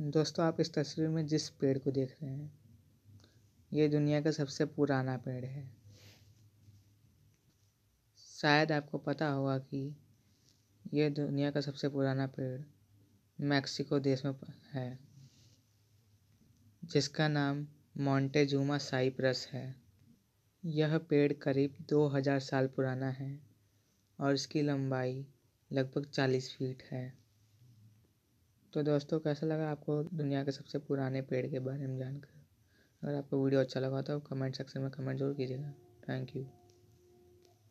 दोस्तों आप इस तस्वीर में जिस पेड़ को देख रहे हैं ये दुनिया का सबसे पुराना पेड़ है शायद आपको पता होगा कि ये दुनिया का सबसे पुराना पेड़ मैक्सिको देश में है जिसका नाम मॉन्टेजुमा साइप्रस है यह पेड़ करीब 2000 साल पुराना है और इसकी लंबाई लगभग 40 फीट है तो दोस्तों कैसा लगा आपको दुनिया के सबसे पुराने पेड़ के बारे में जानकर अगर आपको वीडियो अच्छा लगा तो कमेंट सेक्शन में कमेंट ज़रूर कीजिएगा थैंक यू